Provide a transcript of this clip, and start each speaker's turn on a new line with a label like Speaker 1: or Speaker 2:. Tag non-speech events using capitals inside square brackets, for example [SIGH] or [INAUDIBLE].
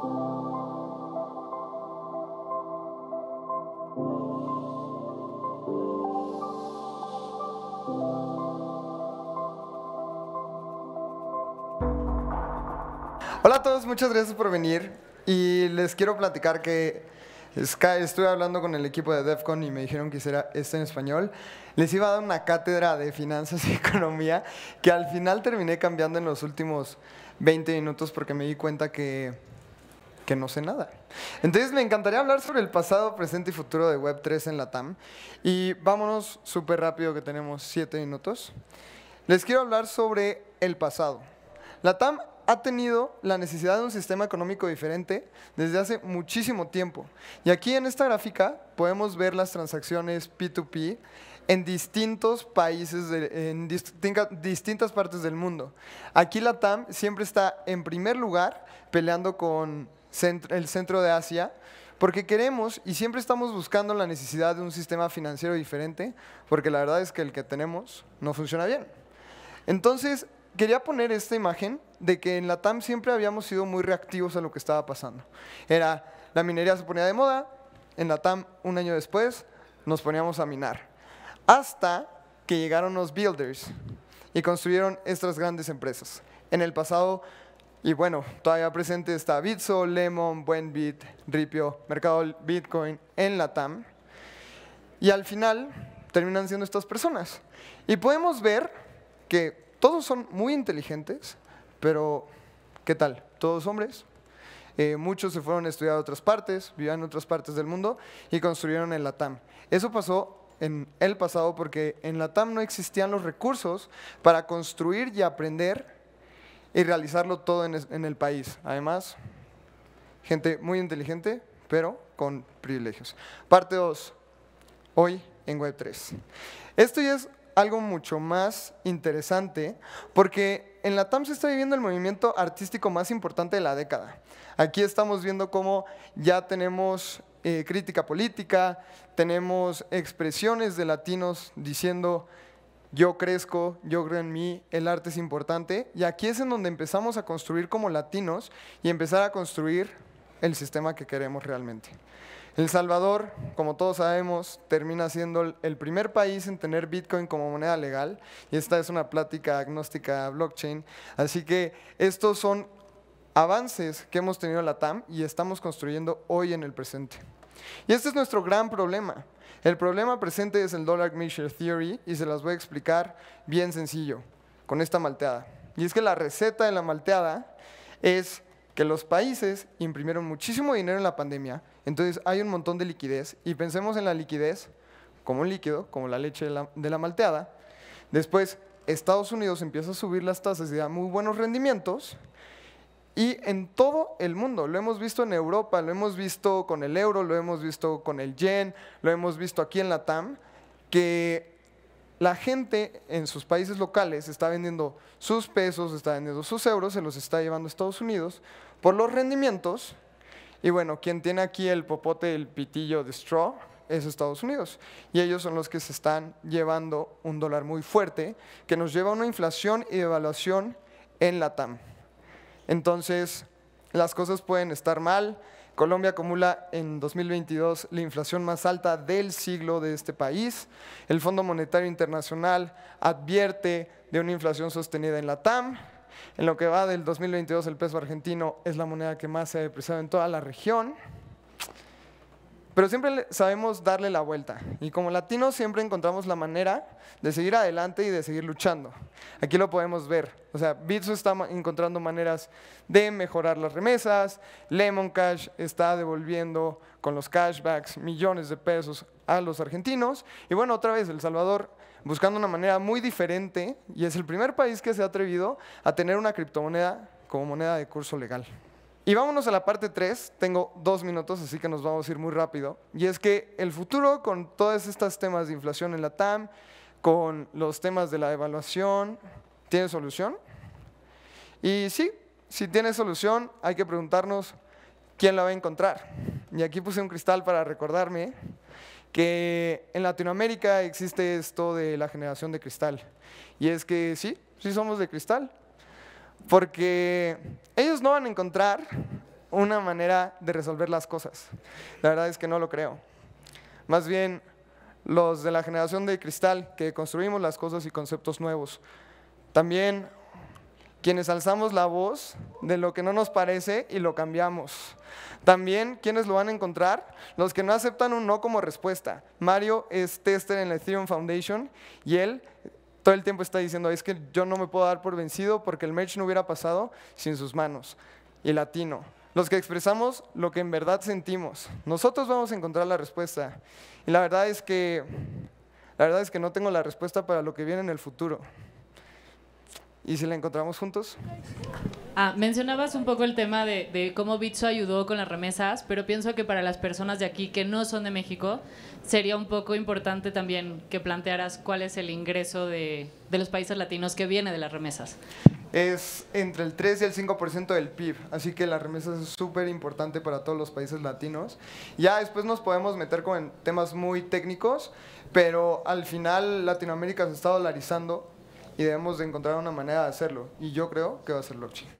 Speaker 1: Hola a todos, muchas gracias por venir y les quiero platicar que estuve hablando con el equipo de DEFCON y me dijeron que hiciera esto en español. Les iba a dar una cátedra de finanzas y [LAUGHS] economía que al final terminé cambiando en los últimos 20 minutos porque me di cuenta que que no sé nada. Entonces me encantaría hablar sobre el pasado, presente y futuro de Web3 en la TAM. Y vámonos súper rápido que tenemos siete minutos. Les quiero hablar sobre el pasado. La TAM ha tenido la necesidad de un sistema económico diferente desde hace muchísimo tiempo. Y aquí en esta gráfica podemos ver las transacciones P2P en distintos países, en distintas partes del mundo. Aquí la TAM siempre está en primer lugar peleando con el centro de Asia, porque queremos y siempre estamos buscando la necesidad de un sistema financiero diferente, porque la verdad es que el que tenemos no funciona bien. Entonces, quería poner esta imagen de que en la TAM siempre habíamos sido muy reactivos a lo que estaba pasando. Era, la minería se ponía de moda, en la TAM un año después nos poníamos a minar, hasta que llegaron los builders y construyeron estas grandes empresas. En el pasado y bueno, todavía presente está Bitso, Lemon, Buenbit, Ripio, Mercado Bitcoin en la Y al final terminan siendo estas personas. Y podemos ver que todos son muy inteligentes, pero ¿qué tal? Todos hombres. Eh, muchos se fueron a estudiar a otras partes, vivían en otras partes del mundo y construyeron en la Eso pasó en el pasado porque en la no existían los recursos para construir y aprender y realizarlo todo en, el país. Además, gente muy inteligente, pero con privilegios. Parte 2, hoy en Web3. Esto ya es algo mucho más interesante porque en la TAM se está viviendo el movimiento artístico más importante de la década. Aquí estamos viendo cómo ya tenemos eh, crítica política, tenemos expresiones de latinos diciendo yo crezco, yo creo en mí, el arte es importante. Y aquí es en donde empezamos a construir como latinos y empezar a construir el sistema que queremos realmente. El Salvador, como todos sabemos, termina siendo el primer país en tener Bitcoin como moneda legal, y esta es una plática agnóstica blockchain. Así que estos son avances que hemos tenido en la TAM y estamos construyendo hoy en el presente. Y este es nuestro gran problema. El problema presente es el Dollar Measure Theory y se las voy a explicar bien sencillo con esta malteada. Y es que la receta de la malteada es que los países imprimieron muchísimo dinero en la pandemia, entonces hay un montón de liquidez y pensemos en la liquidez como un líquido, como la leche de la, de la malteada. Después Estados Unidos empieza a subir las tasas y da muy buenos rendimientos y en todo el mundo. Lo hemos visto en Europa, lo hemos visto con el euro, lo hemos visto con el yen, lo hemos visto aquí en la TAM, que la gente en sus países locales está vendiendo sus pesos, está vendiendo sus euros, se los está llevando a Estados Unidos por los rendimientos. Y bueno, quien tiene aquí el popote, el pitillo de straw, es Estados Unidos. Y ellos son los que se están llevando un dólar muy fuerte, que nos lleva a una inflación y devaluación en la TAM. Entonces, las cosas pueden estar mal. Colombia acumula en 2022 la inflación más alta del siglo de este país. El Fondo Monetario Internacional advierte de una inflación sostenida en la TAM. En lo que va del 2022, el peso argentino es la moneda que más se ha depreciado en toda la región. Pero siempre sabemos darle la vuelta. Y como latinos siempre encontramos la manera de seguir adelante y de seguir luchando. Aquí lo podemos ver. O sea, Bitso está encontrando maneras de mejorar las remesas. Lemon Cash está devolviendo con los cashbacks millones de pesos a los argentinos. Y bueno, otra vez, El Salvador buscando una manera muy diferente y es el primer país que se ha atrevido a tener una criptomoneda como moneda de curso legal. Y vámonos a la parte 3, tengo dos minutos, así que nos vamos a ir muy rápido. Y es que el futuro con todos estas temas de inflación en la TAM, con los temas de la evaluación, ¿tiene solución? Y sí, si tiene solución, hay que preguntarnos quién la va a encontrar. Y aquí puse un cristal para recordarme que en Latinoamérica existe esto de la generación de cristal. Y es que sí, sí somos de cristal, porque ellos no van a encontrar una manera de resolver las cosas. La verdad es que no lo creo. Más bien, los de la generación de cristal, que construimos las cosas y conceptos nuevos. También quienes alzamos la voz de lo que no nos parece y lo cambiamos. También quienes lo van a encontrar, los que no aceptan un no como respuesta. Mario es tester en la Ethereum Foundation y él todo el tiempo está diciendo, es que yo no me puedo dar por vencido porque el merch no hubiera pasado sin sus manos. Y latino, los que expresamos lo que en verdad sentimos. Nosotros vamos a encontrar la respuesta. Y la verdad es que, la verdad es que no tengo la respuesta para lo que viene en el futuro. ¿Y si la encontramos juntos? Ah, mencionabas un poco el tema de, cómo Bitso ayudó con las remesas, pero pienso que para las personas de aquí que no son de México, sería un poco importante también que plantearas cuál es el ingreso de, de los países latinos que viene de las remesas. Es entre el 3 y el 5% del PIB, así que las remesas es súper importante para todos los países latinos. Ya después nos podemos meter con temas muy técnicos, pero al final Latinoamérica se está dolarizando y debemos de encontrar una manera de hacerlo. Y yo creo que va a ser lo blockchain.